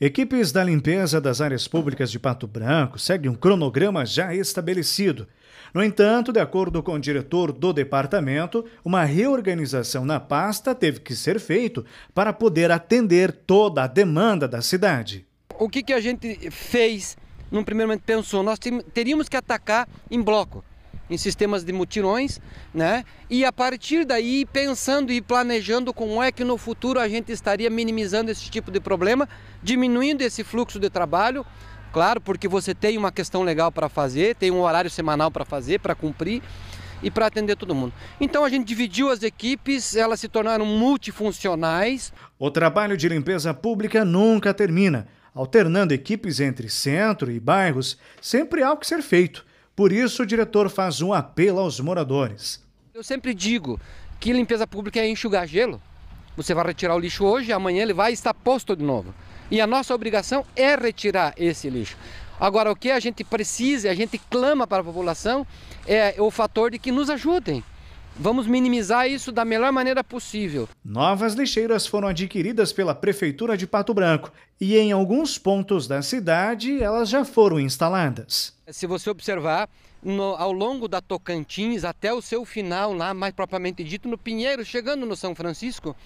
Equipes da limpeza das áreas públicas de Pato Branco seguem um cronograma já estabelecido. No entanto, de acordo com o diretor do departamento, uma reorganização na pasta teve que ser feita para poder atender toda a demanda da cidade. O que, que a gente fez? No primeiro momento pensou, nós teríamos que atacar em bloco em sistemas de mutirões, né? E a partir daí pensando e planejando como é que no futuro a gente estaria minimizando esse tipo de problema, diminuindo esse fluxo de trabalho, claro, porque você tem uma questão legal para fazer, tem um horário semanal para fazer, para cumprir e para atender todo mundo. Então a gente dividiu as equipes, elas se tornaram multifuncionais. O trabalho de limpeza pública nunca termina. Alternando equipes entre centro e bairros, sempre há o que ser feito por isso, o diretor faz um apelo aos moradores. Eu sempre digo que limpeza pública é enxugar gelo. Você vai retirar o lixo hoje, amanhã ele vai estar posto de novo. E a nossa obrigação é retirar esse lixo. Agora, o que a gente precisa, a gente clama para a população, é o fator de que nos ajudem. Vamos minimizar isso da melhor maneira possível. Novas lixeiras foram adquiridas pela Prefeitura de Pato Branco e em alguns pontos da cidade elas já foram instaladas. Se você observar, no, ao longo da Tocantins até o seu final, lá mais propriamente dito, no Pinheiro, chegando no São Francisco,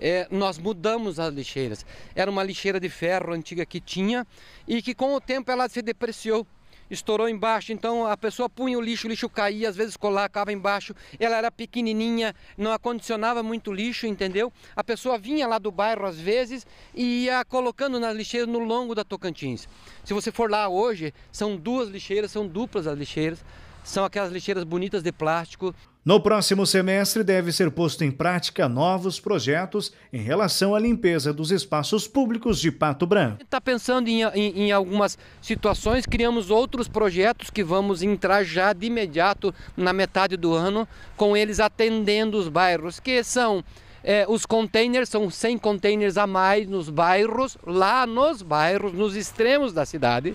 é, nós mudamos as lixeiras. Era uma lixeira de ferro antiga que tinha e que com o tempo ela se depreciou estourou embaixo, então a pessoa punha o lixo, o lixo caía, às vezes colocava embaixo, ela era pequenininha, não acondicionava muito lixo, entendeu? A pessoa vinha lá do bairro às vezes e ia colocando nas lixeiras no longo da Tocantins. Se você for lá hoje, são duas lixeiras, são duplas as lixeiras, são aquelas lixeiras bonitas de plástico. No próximo semestre, deve ser posto em prática novos projetos em relação à limpeza dos espaços públicos de Pato Branco. Está pensando em, em, em, algumas situações, criamos outros projetos que vamos entrar já de imediato na metade do ano, com eles atendendo os bairros, que são é, os containers, são 100 containers a mais nos bairros, lá nos bairros, nos extremos da cidade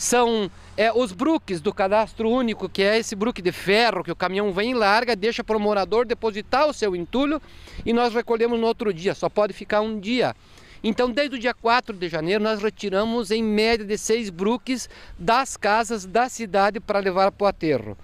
são é, os bruques do cadastro único, que é esse bruque de ferro que o caminhão vem e larga, deixa para o morador depositar o seu entulho e nós recolhemos no outro dia, só pode ficar um dia. Então, desde o dia 4 de janeiro, nós retiramos em média de seis bruques das casas da cidade para levar para o aterro.